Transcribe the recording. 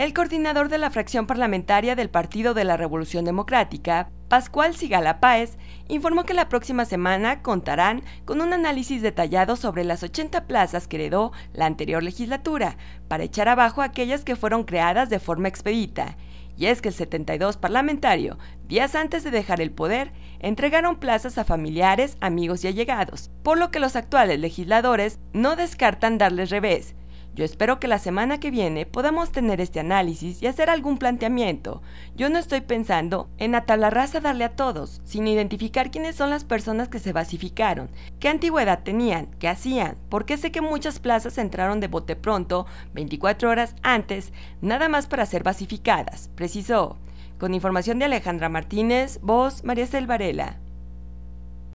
El coordinador de la fracción parlamentaria del Partido de la Revolución Democrática, Pascual Sigala Páez, informó que la próxima semana contarán con un análisis detallado sobre las 80 plazas que heredó la anterior legislatura, para echar abajo aquellas que fueron creadas de forma expedita. Y es que el 72 parlamentario, días antes de dejar el poder, entregaron plazas a familiares, amigos y allegados, por lo que los actuales legisladores no descartan darles revés, yo espero que la semana que viene podamos tener este análisis y hacer algún planteamiento. Yo no estoy pensando en a la raza darle a todos, sin identificar quiénes son las personas que se basificaron, qué antigüedad tenían, qué hacían, porque sé que muchas plazas entraron de bote pronto, 24 horas antes, nada más para ser basificadas, precisó. Con información de Alejandra Martínez, voz María Selvarela.